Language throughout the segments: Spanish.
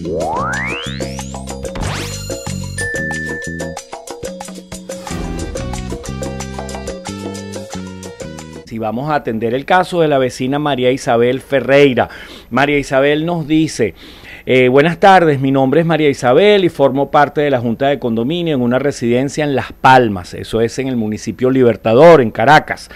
Thank you. vamos a atender el caso de la vecina María Isabel Ferreira. María Isabel nos dice, eh, buenas tardes, mi nombre es María Isabel y formo parte de la Junta de Condominio en una residencia en Las Palmas, eso es en el municipio Libertador, en Caracas.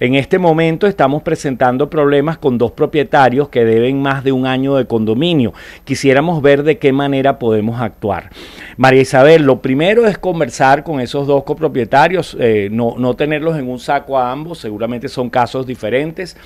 En este momento estamos presentando problemas con dos propietarios que deben más de un año de condominio. Quisiéramos ver de qué manera podemos actuar. María Isabel, lo primero es conversar con esos dos copropietarios, eh, no tenerlos en un saco a ambos, seguramente son casos diferentes,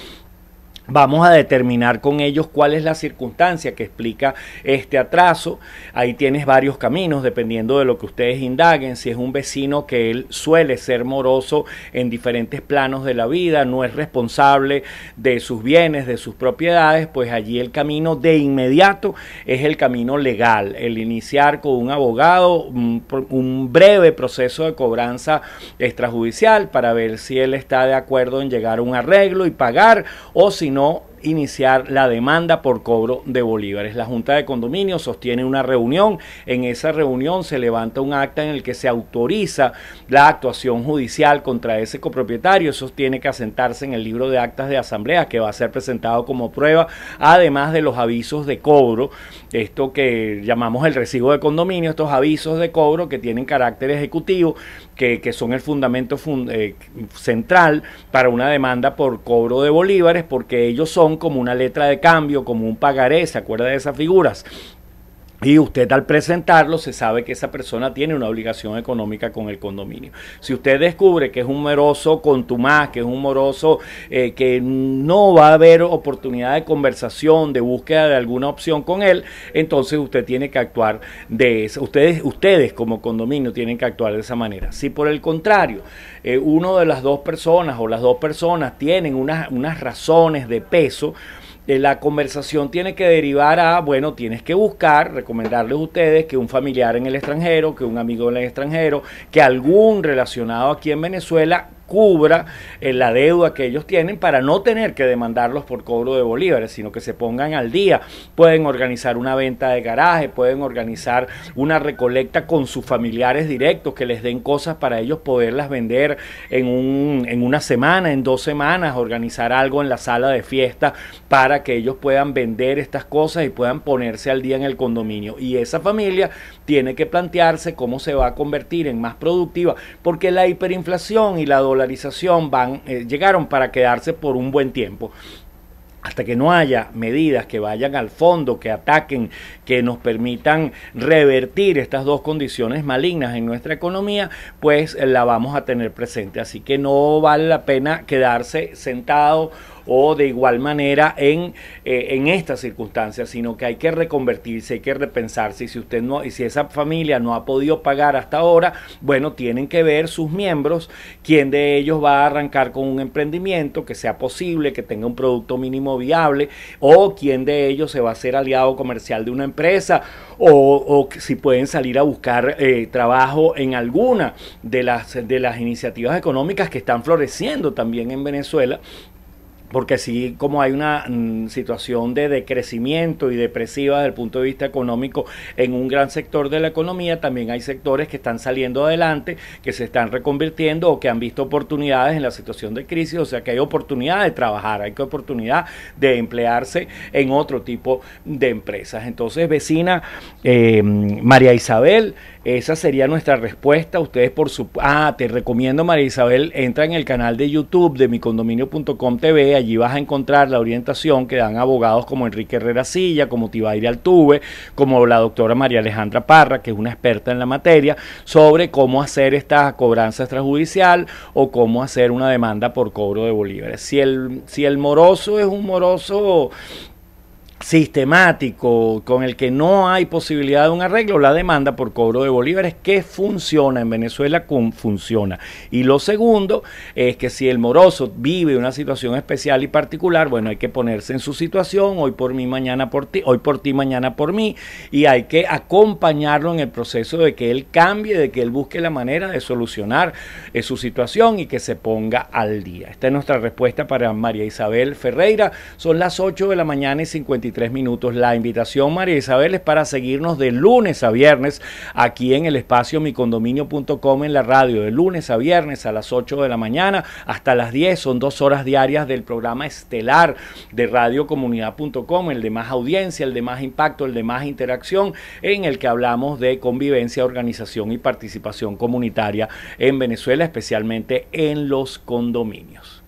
Vamos a determinar con ellos cuál es la circunstancia que explica este atraso. Ahí tienes varios caminos dependiendo de lo que ustedes indaguen. Si es un vecino que él suele ser moroso en diferentes planos de la vida, no es responsable de sus bienes, de sus propiedades, pues allí el camino de inmediato es el camino legal. El iniciar con un abogado un, breve proceso de cobranza extrajudicial para ver si él está de acuerdo en llegar a un arreglo y pagar o si no no iniciar la demanda por cobro de bolívares. La Junta de Condominio sostiene una reunión. En esa reunión se levanta un acta en el que se autoriza la actuación judicial contra ese copropietario. Eso tiene que asentarse en el libro de actas de asamblea que va a ser presentado como prueba, además de los avisos de cobro, esto que llamamos el recibo de condominio, estos avisos de cobro que tienen carácter ejecutivo, que, son el fundamento eh, central para una demanda por cobro de bolívares, porque ellos son como una letra de cambio, como un pagaré, ¿se acuerda de esas figuras? Y usted al presentarlo se sabe que esa persona tiene una obligación económica con el condominio. Si usted descubre que es un moroso contumaz, que es un moroso eh, que no va a haber oportunidad de conversación, de búsqueda de alguna opción con él, entonces usted tiene que actuar de esa. Ustedes, ustedes como condominio tienen que actuar de esa manera. Si por el contrario, eh, uno de las dos personas o las dos personas tienen unas razones de peso, eh, la conversación tiene que derivar a, bueno, tienes que buscar, recomendarles a ustedes que un familiar en el extranjero, que un amigo en el extranjero, que algún relacionado aquí en Venezuela cubra eh, la deuda que ellos tienen para no tener que demandarlos por cobro de bolívares, sino que se pongan al día. Pueden organizar una venta de garaje, pueden organizar una recolecta con sus familiares directos que les den cosas para ellos poderlas vender en, una semana, en dos semanas, organizar algo en la sala de fiesta para que ellos puedan vender estas cosas y puedan ponerse al día en el condominio. Y esa familia tiene que plantearse cómo se va a convertir en más productiva, porque la hiperinflación y la van, eh, llegaron para quedarse por un buen tiempo hasta que no haya medidas que vayan al fondo, que ataquen, que nos permitan revertir estas dos condiciones malignas en nuestra economía, pues eh, la vamos a tener presente. Así que no vale la pena quedarse sentado o de igual manera eh, en, estas circunstancias, sino que hay que reconvertirse, hay que repensarse. Y si usted no, y si esa familia no ha podido pagar hasta ahora, bueno, tienen que ver sus miembros quién de ellos va a arrancar con un emprendimiento que sea posible, que tenga un producto mínimo viable, o quién de ellos se va a ser aliado comercial de una empresa, o, si pueden salir a buscar eh, trabajo en alguna de las, de las iniciativas económicas que están floreciendo también en Venezuela porque así como hay una mm, situación de decrecimiento y depresiva desde el punto de vista económico en un gran sector de la economía, también hay sectores que están saliendo adelante, que se están reconvirtiendo o que han visto oportunidades en la situación de crisis, o sea que hay oportunidad de trabajar, hay oportunidad de emplearse en otro tipo de empresas. Entonces, vecina eh, María Isabel, esa sería nuestra respuesta. Ustedes por su... Ah, te recomiendo María Isabel, entra en el canal de YouTube de micondominio.com TV, allí vas a encontrar la orientación que dan abogados como Enrique Herrera Silla, como Tibaire Altuve, como la doctora María Alejandra Parra, que es una experta en la materia, sobre cómo hacer esta cobranza extrajudicial o cómo hacer una demanda por cobro de bolívares. Si el, si el moroso es un moroso sistemático con el que no hay posibilidad de un arreglo, la demanda por cobro de bolívares que funciona en Venezuela, funciona. Y lo segundo es que si el moroso vive una situación especial y particular, bueno, hay que ponerse en su situación, hoy por mí, mañana por ti, hoy por ti, mañana por mí, y hay que acompañarlo en el proceso de que él cambie, de que él busque la manera de solucionar eh, su situación y que se ponga al día. Esta es nuestra respuesta para María Isabel Ferreira. Son las 8 de la mañana y 53 tres minutos. La invitación, María Isabel, es para seguirnos de lunes a viernes aquí en el espacio micondominio.com en la radio, de lunes a viernes a las 8 de la mañana hasta las 10. Son dos horas diarias del programa estelar de radiocomunidad.com, el de más audiencia, el de más impacto, el de más interacción, en el que hablamos de convivencia, organización y participación comunitaria en Venezuela, especialmente en los condominios.